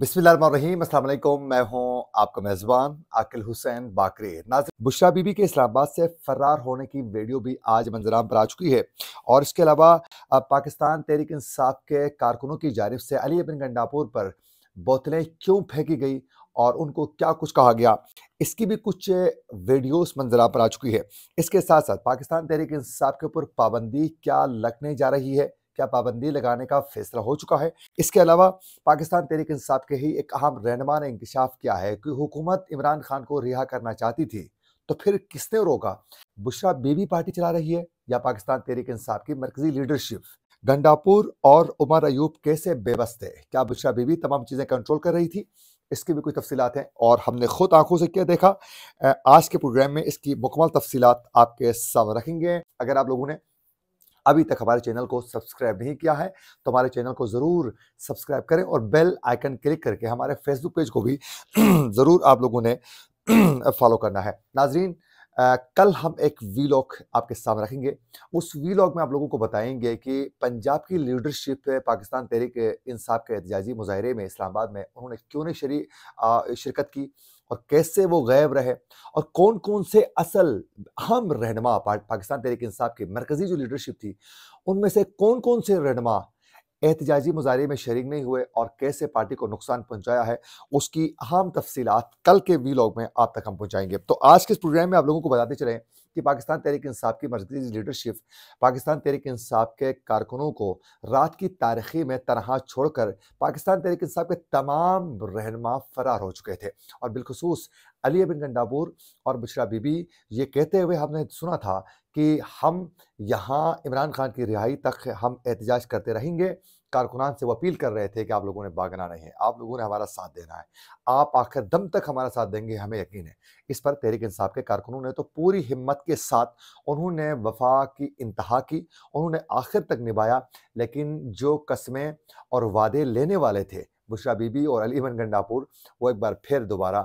बिस्मिल्लाम मैं हूं आपका मेज़बान आकिल हुसैन बाकरे नाजिर बुशरा बीबी के इस्लामाबाद से फरार होने की वीडियो भी आज मंजराम पर आ चुकी है और इसके अलावा पाकिस्तान तहरीक इंसाफ के कारकुनों की जानब से अली बिन गंडापुर पर बोतलें क्यों फेंकी गई और उनको क्या कुछ कहा गया इसकी भी कुछ वीडियोस मंजरा पर आ चुकी है इसके साथ साथ पाकिस्तान तहरीक इंसाफ के ऊपर पाबंदी क्या लगने जा रही है क्या पाबंदी लगाने का फैसला हो चुका है इसके अलावा पाकिस्तान तहरीक इंसाफ के ही एक अहम रहनमा ने इंकशाफ किया है कि हुकूमत इमरान खान को रिहा करना चाहती थी तो फिर किसने रोका बुशरा बीबी पार्टी चला रही है या पाकिस्तान तहरीक इंसाफ की मरकजी लीडरशिप गंडापुर और उमर अयूब कैसे बेबस थे क्या बुशरा बीबी तमाम चीज़ें कंट्रोल कर रही थी इसकी भी कोई तफसीत हैं और हमने खुद आंखों से क्या देखा आज के प्रोग्राम में इसकी मुकमल तफसीत आपके सामने रखेंगे अगर आप लोगों ने अभी तक हमारे चैनल को सब्सक्राइब नहीं किया है तो हमारे चैनल को ज़रूर सब्सक्राइब करें और बेल आइकन क्लिक करके हमारे फेसबुक पेज को भी ज़रूर आप लोगों ने फॉलो करना है नाजरीन आ, कल हम एक वीलॉग आपके सामने रखेंगे उस वीलॉग में आप लोगों को बताएंगे कि पंजाब की लीडरशिप पाकिस्तान तहरीक इंसाफ के एहतजाजी मुजाहरे में इस्लामाबाद में उन्होंने क्यों नहीं शरी शिरकत की और कैसे वो गायब रहे और कौन कौन से असल अहम रहनमा पाकिस्तान तहरीक इंसाफ की मरकज़ी जो लीडरशिप थी उनमें से कौन कौन से रहनमा एहतजाजी मुजाहरे में शरीक नहीं हुए और कैसे पार्टी को नुकसान पहुंचाया है उसकी अहम तफसीत कल के वी लॉग में आप तक हम पहुंचाएंगे तो आज के इस प्रोग्राम में आप लोगों को बताते चले कि पाकिस्तान तहरीक इंसाफ की मजदूरी लीडरशिप पाकिस्तान तहरीक इंसाफ के कारकुनों को रात की तारीखी में तनह छोड़कर पाकिस्तान तहरीक इंसाफ के तमाम रहनमा फरार हो चुके थे और बिलखसूस अलिया बिन गंडापुर और बुशरा बीबी ये कहते हुए हमने सुना था कि हम यहाँ इमरान खान की रिहाई तक हम एहतजाज करते रहेंगे कारकुनान से वो अपील कर रहे थे कि आप लोगों ने बागना नहीं है आप लोगों ने हमारा साथ देना है आप आखिर दम तक हमारा साथ देंगे हमें यकीन है इस पर तहरीक इंसाफ के कारकुनों ने तो पूरी हिम्मत के साथ उन्होंने वफा की इंतहा की उन्होंने आखिर तक निभाया लेकिन जो कस्में और वादे लेने वाले थे बुशरा बीबी और अली बिन गंडापुर वो एक बार फिर दोबारा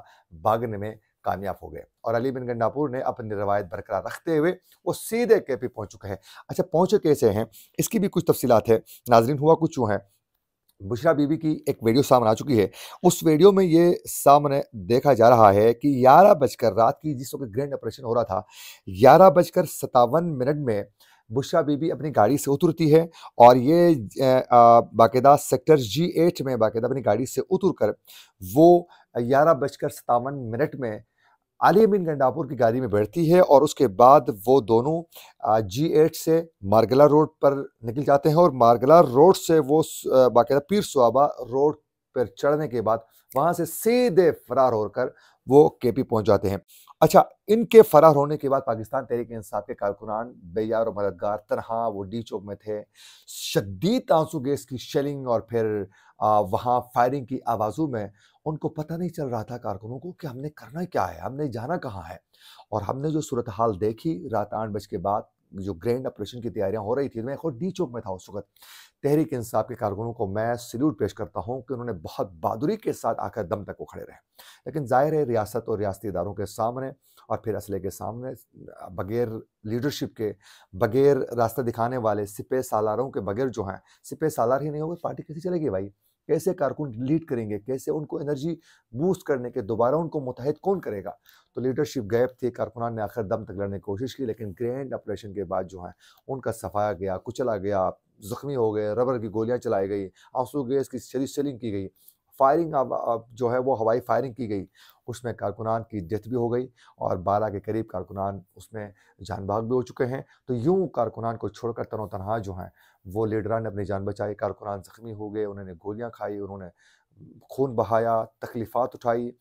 भागने में कामयाब हो गए और अली बिन गंडापुर ने अपनी रवायत बरकरार रखते हुए वो सीधे के पे पहुँच चुके हैं अच्छा पहुँचे कैसे हैं इसकी भी कुछ तफसीत है नाजरीन हुआ कुछ यूँ है बुशरा बीबी की एक वीडियो सामने आ चुकी है उस वीडियो में ये सामने देखा जा रहा है कि ग्यारह बजकर रात की जिस वक्त ग्रैंड ऑपरेशन हो रहा था ग्यारह बजकर सतावन मिनट में बुशरा बीबी अपनी गाड़ी से उतरती है और ये बाकायदा सेक्टर जी एट में बाकायदा अपनी गाड़ी से उतर कर वो ग्यारह बजकर सतावन मिनट में आली अमीन गंडापुर की गाड़ी में बैठती है और उसके बाद वो दोनों जी एट से मारगला रोड पर निकल जाते हैं और मारगला रोड से वो बाकायदा पीर सुबा रोड पर चढ़ने के बाद वहाँ से सीधे फरार होकर वो के पी पहुँच जाते हैं अच्छा इनके फरार होने के बाद पाकिस्तान तहरीक इंसाफ के कारकुनान बेयार और मददगार तरह वो डी चौक में थे शदीद आंसू गैस की शेलिंग और फिर वहाँ फायरिंग की आवाज़ों में उनको पता नहीं चल रहा था कारकुनों को कि हमने करना क्या है हमने जाना कहाँ है और हमने जो सूरत हाल देखी रात आठ बज के बाद जो ग्रैंड ऑपरेशन की तैयारियां हो रही थी मैं खुद डी चौक में था उस वक्त तहरीक इंसाफ के कारकुनों को मैं सल्यूट पेश करता हूँ कि उन्होंने बहुत बहादुरी के साथ आकर दम तक वो खड़े रहे लेकिन ज़ाहिर है रियासत और रियासती इदारों के सामने और फिर असले के सामने बगैर लीडरशिप के बगैर रास्ता दिखाने वाले सिपे सालारों के बगैर जो हैं सिपे सालार ही नहीं होगा पार्टी कैसे चलेगी भाई कैसे कारकुन लीड करेंगे कैसे उनको एनर्जी बूस्ट करने के दोबारा उनको मुतहद कौन करेगा तो लीडरशिप गैप थी कारकुनान ने आखिर दम तक लड़ने की कोशिश की लेकिन ग्रैंड ऑपरेशन के बाद जो है उनका सफाया गया कुचला गया जख्मी हो गए रबर की गोलियां चलाई गई आंसू गैस की शरीर सेलिंग की गई फायरिंग जो है वो हवाई फायरिंग की गई उसमें कारकुनान की डेथ भी हो गई और बारह के करीब कारकुनान उसमें जानबाग भी हो चुके हैं तो यूं कारकुनान को छोड़कर तनो तनहा जो हैं वो लीडरान ने अपनी जान बचाई कारकुनान ज़ख्मी हो गए उन्होंने गोलियाँ खाई उन्होंने खून बहाया तकलीफ़ात उठाई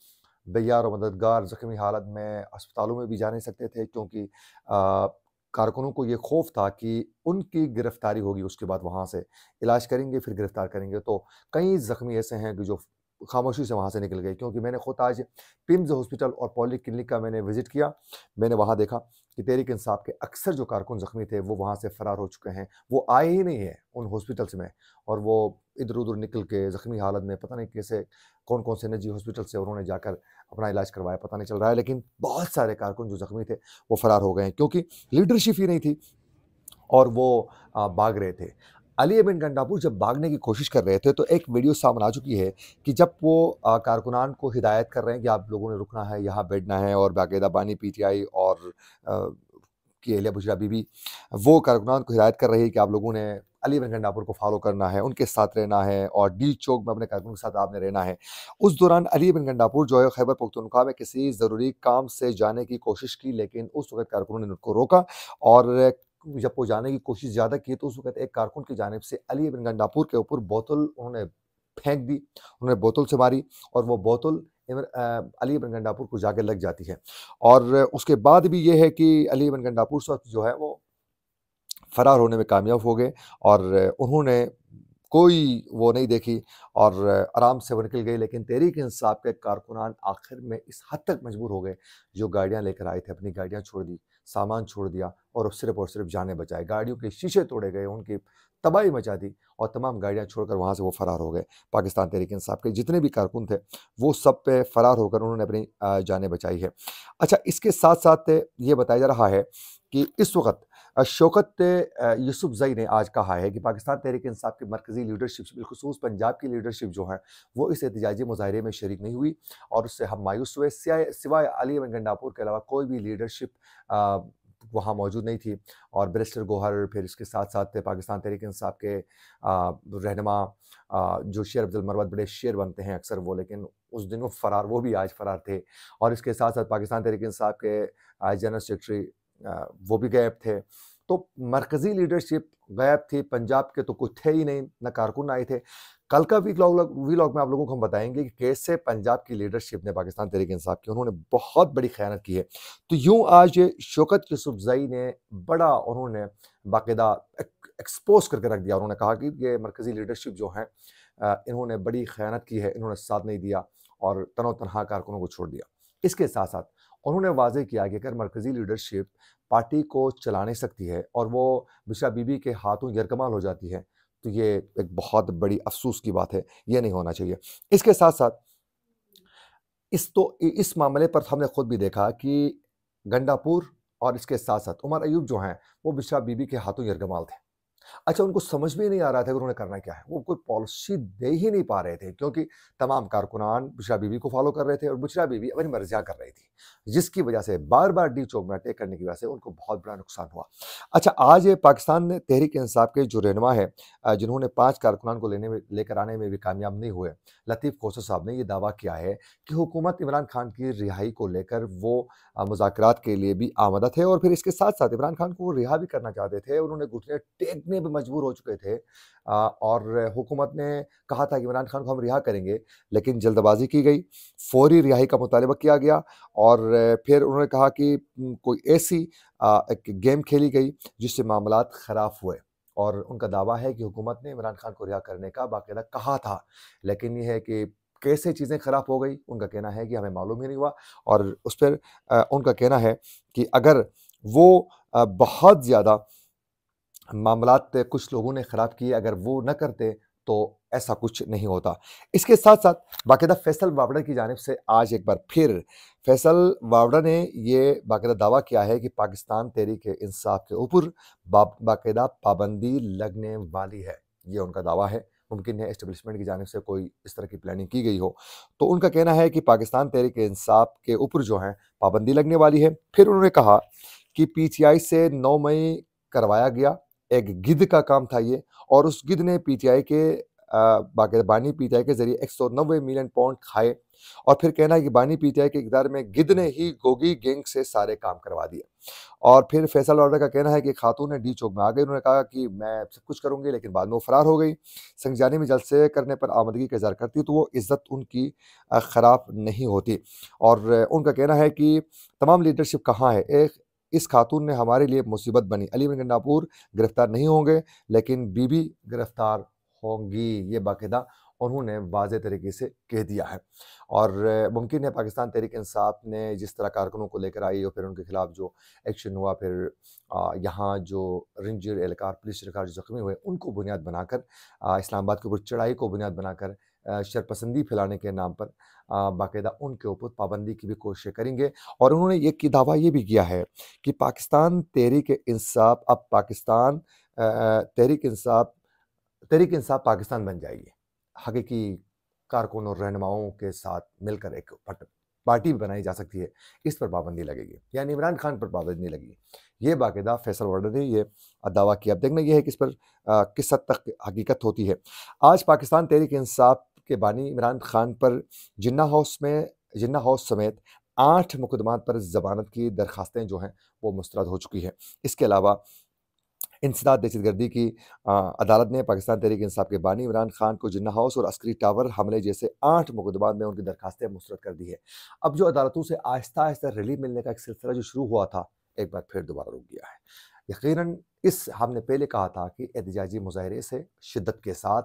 बैार और मददगार ज़ख्मी हालत में अस्पतालों में भी जा नहीं सकते थे क्योंकि कारकुनों को ये खौफ था कि उनकी गिरफ्तारी होगी उसके बाद वहाँ से इलाज करेंगे फिर गिरफ्तार करेंगे तो कई ज़ख्मी ऐसे हैं कि जो खामोशी से वहाँ से निकल गए क्योंकि मैंने खुद आज पिम्स हॉस्पिटल और पॉली क्लिनिक का मैंने विज़िट किया मैंने वहाँ देखा कि तहरीक इंसाफ के अक्सर जो कारकुन ज़ख्मी थे वो वहाँ से फ़रार हो चुके हैं वो आए ही नहीं हैं उन हॉस्पिटल्स में और वो इधर उधर निकल के ज़ख्मी हालत में पता नहीं कैसे कौन कौन से निजी हॉस्पिटल से उन्होंने जाकर अपना इलाज करवाया पता नहीं चल रहा है लेकिन बहुत सारे कारकुन जो ज़ख्मी थे वो फ़रार हो गए हैं क्योंकि लीडरशिप ही नहीं थी और वो भाग रहे थे अली बिन गंडापुर जब भागने की कोशिश कर रहे थे तो एक वीडियो सामने आ चुकी है कि जब वो कारकुनान को हिदायत कर रहे हैं कि आप लोगों ने रुकना है यहाँ बैठना है और बाकायदा बानी पीटीआई और की अहलिया बुजरा बीबी वो कारकुनान को हिदायत कर रही है कि आप लोगों ने अली बिन गंडापुर को फॉलो करना है उनके साथ रहना है और डी चौक में अपने कारकुनों के साथ आपने रहना है उस दौरान अली बन गंडापुर जो है खैबर पुख्तनखा में किसी ज़रूरी काम से जाने की कोशिश की लेकिन उस वक्त कारकुनों ने उनको रोका और जब जाने की कोशिश ज़्यादा की तो उस वक्त एक कारकुन की जानब से अली बिन गंडापुर के ऊपर बोतल उन्होंने फेंक दी उन्होंने बोतल से मारी और वो बोतल अली बिन गंडापुर को जाकर लग जाती है और उसके बाद भी ये है कि अली बिन गंडापुर जो है वो फ़रार होने में कामयाब हो गए और उन्होंने कोई वो नहीं देखी और आराम से वो निकल गई लेकिन तहरीक इंसाफ के कारकुनान आखिर में इस हद तक मजबूर हो गए जो गाड़ियाँ लेकर आए थे अपनी गाड़ियाँ छोड़ दी सामान छोड़ दिया और सिर्फ और सिर्फ जाने बचाए गाड़ियों के शीशे तोड़े गए उनकी तबाही मचा दी और तमाम गाड़ियां छोड़कर वहाँ से वो फ़रार हो गए पाकिस्तान तहरीक इंसाफ के जितने भी कारकुन थे वो सब पे फ़रार होकर उन्होंने अपनी जाने बचाई है अच्छा इसके साथ साथ ये बताया जा रहा है कि इस वक्त शोकत यूसुफ जई ने आज कहा है कि पाकिस्तान तहरीक इंसाफ की मरकज़ी लीडरशिप बिलखसूस पंजाब की लीडरशिप जो है वो इस एहतजाजी मुजाहरे में शरीक नहीं हुई और उससे हम मायूस हुए सिवाय अली अमन गंडापुर के अलावा कोई भी लीडरशिप वहाँ मौजूद नहीं थी और बैरिस्टर गोहर फिर इसके साथ साथ पाकिस्तान तहरीक इंसाफ के रहनमा जो शेर अब्दुल मरवत बड़े शेर बनते हैं अक्सर वो लेकिन उस दिन वो फरार वो भी आज फरार थे और इसके साथ साथ पाकिस्तान तहरीक इंसाफ के जनरल सेक्रेटरी वो भी गायब थे तो मरकज़ी लीडरशिप गायब थी पंजाब के तो कुछ थे ही नहीं ना कारकुन आए थे कल का वी लॉग वी लॉग में आप लोगों को हम बताएंगे कि कैसे पंजाब की लीडरशिप ने पाकिस्तान तरीके इंसाफ की उन्होंने बहुत बड़ी खयानत की है तो यूँ आज शोकत यूसुफजई ने बड़ा उन्होंने बाकायदा एक्सपोज करके रख दिया उन्होंने कहा कि ये मरकज़ी लीडरशिप जो है इन्होंने बड़ी खयानत की है इन्होंने साथ नहीं दिया और तनो तनहा कारकुनों को छोड़ दिया इसके साथ साथ उन्होंने वाजे किया कि अगर मरकज़ी लीडरशिप पार्टी को चलाने सकती है और वो बिशा बीबी के हाथों यरकमाल हो जाती है तो ये एक बहुत बड़ी अफसोस की बात है ये नहीं होना चाहिए इसके साथ साथ इस तो इस मामले पर हमने खुद भी देखा कि गंडापुर और इसके साथ साथ उमर अयूब जो हैं वो बिशा बीबी के हाथों यरगमाल थे अच्छा उनको समझ भी नहीं आ रहा था कि उन्होंने करना क्या है वो कोई पॉलिसी दे ही नहीं पा रहे थे क्योंकि तमाम कारकुनान बुशरा बीबी को फॉलो कर रहे थे और बुशरा बीबी अपनी मर्जियाँ कर रही थी जिसकी वजह से बार बार डी चौक में अटैक करने की वजह से उनको बहुत बड़ा नुकसान हुआ अच्छा आज पाकिस्तान ने तहरीक इंसाफ के जो रहनमा है जिन्होंने पाँच कारकुनान को लेने में लेकर आने में भी कामयाब नहीं हुए लतीफ़ खोसर साहब ने यह दावा किया है कि हुकूमत इमरान खान की रिहाई को लेकर वो मुजाकर के लिए भी आमदा थे और फिर इसके साथ साथ इमरान खान को वो रिहा भी करना चाहते थे उन्होंने घुटने टेकने पर मजबूर हो चुके थे और हुकूमत ने कहा था कि इमरान खान को हम रिहा करेंगे लेकिन जल्दबाजी की गई फौरी रिहाई का मुतालबा किया गया और फिर उन्होंने कहा कि कोई ऐसी एक गेम खेली गई जिससे मामला ख़राब हुए और उनका दावा है कि हुकूमत ने इमरान खान को रिहा करने का बाकायदा कहा था लेकिन यह है कि कैसे चीज़ें ख़राब हो गई उनका कहना है कि हमें मालूम ही नहीं हुआ और उस पर उनका कहना है कि अगर वो बहुत ज़्यादा मामला कुछ लोगों ने ख़राब किए अगर वो न करते तो ऐसा कुछ नहीं होता इसके साथ साथ बाकायदा फैसल वावड़ा की जानब से आज एक बार फिर फैसल वावड़ा ने यह बाकायदा दावा किया है कि पाकिस्तान तहरीक इंसाफ के ऊपर बाकायदा पाबंदी लगने वाली है ये उनका दावा है मुमकिन है इस्टबलिशमेंट की जानब से कोई इस तरह की प्लानिंग की गई हो तो उनका कहना है कि पाकिस्तान तहरीक इंसाफ के ऊपर जो है पाबंदी लगने वाली है फिर उन्होंने कहा कि पी टी आई से नौ मई करवाया गया एक गिद्ध का काम था ये और उस गिद्ध ने पीटीआई के बाकी बानी पीटीआई के जरिए एक सौ नब्बे मिलियन पाउंड खाए और फिर कहना है कि बानी पीटीआई के इकदार में गिद्ध ने ही गोगी गैंग से सारे काम करवा दिए और फिर फैसल ऑर्डर का कहना है कि खातून ने डी चौक में आ गई उन्होंने कहा कि मैं सब कुछ करूंगी लेकिन बाद में वो फरार हो गई संगजानी में जलसे करने पर आमदगी का इजहार करती तो वो इज़्ज़त उनकी ख़राब नहीं होती और उनका कहना है कि तमाम लीडरशिप कहाँ है एक इस खातून ने हमारे लिए मुसीबत बनी अली बिन गिरफ्तार नहीं होंगे लेकिन बीबी गिरफ्तार होंगी ये बाकायदा उन्होंने वाज तरीके से कह दिया है और मुमकिन है पाकिस्तान तहरीक इंसाफ ने जिस तरह कारकुनों को लेकर आई और फिर उनके खिलाफ जो एक्शन हुआ फिर यहाँ जो रेंजर एहलकार पुलिस एहलकार जख्मी हुए उनको बुनियाद बनाकर इस्लामाबाद के ऊपर चढ़ाई को बुनियाद बनाकर शरपसंदी फैलाने के नाम पर बाकायदा उनके ऊपर पाबंदी की भी कोशिश करेंगे और उन्होंने ये की दावा ये भी किया है कि पाकिस्तान तहरीक इंसाफ अब पाकिस्तान तहरीक इंसाफ तहरीक इंसाफ पाकिस्तान बन जाएगी हकीकी कारकुनों और रहनुमाओं के साथ मिलकर एक पार्टी भी बनाई जा सकती है इस पर पाबंदी लगेगी यानी इमरान खान पर पाबंदी लगेगी ये बाकायदा फैसल वर्डर ने यह दावा किया अब देखना यह है कि इस पर किस हद तक हकीकत होती है आज पाकिस्तान तहरीक इंसाफ के बानी इमरान खान पर जिन्ना हाउस में जिन्ना हाउस समेत आठ मुकदमा पर जमानत की दरखास्तें जो हैं वो मुस्तरद हो चुकी हैं इसके अलावा इंसदाद दहशत गर्दी की अदालत ने पाकिस्तान तहरीक इंसाफ के बानी इमरान खान को जिन्ना हाउस और अस्करी टावर हमले जैसे आठ मुकदमा में उनकी दरखास्तें मुस्रद कर दी है अब जो अदालतों से आहिस्ता आहिस्ता रिलीफ मिलने का एक सिलसिला जो शुरू हुआ था एक बार फिर दोबारा रुक गया है यकीन इस हमने पहले कहा था कि एहतजाजी मुजाहरे से शिद्दत के साथ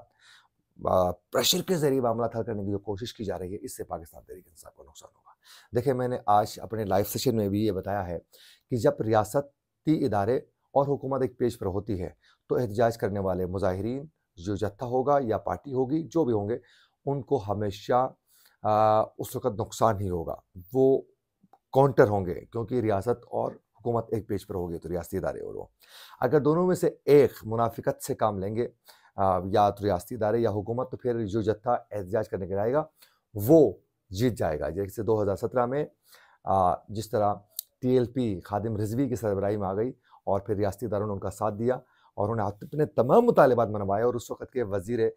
प्रेशर के ज़रिए मामला हल करने की जो कोशिश की जा रही है इससे पाकिस्तान तहरीक इंसाफ को नुकसान होगा देखिए मैंने आज अपने लाइव सेशन में भी ये बताया है कि जब रियासती इदारे और हुकूमत एक पेज पर होती है तो एहतजाज करने वाले मुजाहरीन जो जत्था होगा या पार्टी होगी जो भी होंगे उनको हमेशा आ, उस वक्त नुकसान ही होगा वो काउंटर होंगे क्योंकि रियासत और हुकूमत एक पेज पर होगी तो रियाती इदारे और वो अगर दोनों में से एक मुनाफिकत से काम लेंगे आ, या तो रियाती इदारे या हुकूमत तो फिर जो जत्था एहतजाज करने के आएगा वो जीत जाएगा जैसे सत्रह में आ, जिस तरह T L P Khadim Rizvi की सरबराही में आ गई और फिर रियाती इदारों ने उनका साथ दिया और उन्हें अपने तमाम मुतालबात मनवाए और उस वक्त के वजीर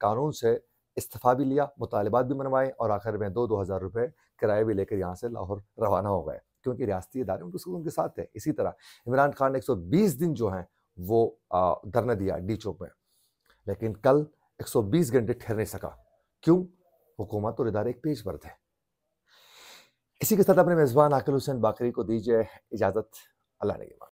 कानून से इस्तीफ़ा भी लिया मुतालबात भी मनवाए और आखिर में दो दो हज़ार रुपये किराए भी लेकर यहाँ से लाहौर रवाना हो गए क्योंकि रियाती इदारे उनके के साथ थे इसी तरह इमरान खान ने एक सौ बीस दिन जो हैं वो धरना दिया डी चौक में लेकिन कल एक सौ बीस घंटे ठहर नहीं सका क्यों हुकूमत और इदारे एक पेज पर थे इसी के साथ अपने मेज़बान आकिल हुसैन बाकरी को दीजिए इजाज़त अल्लाह ने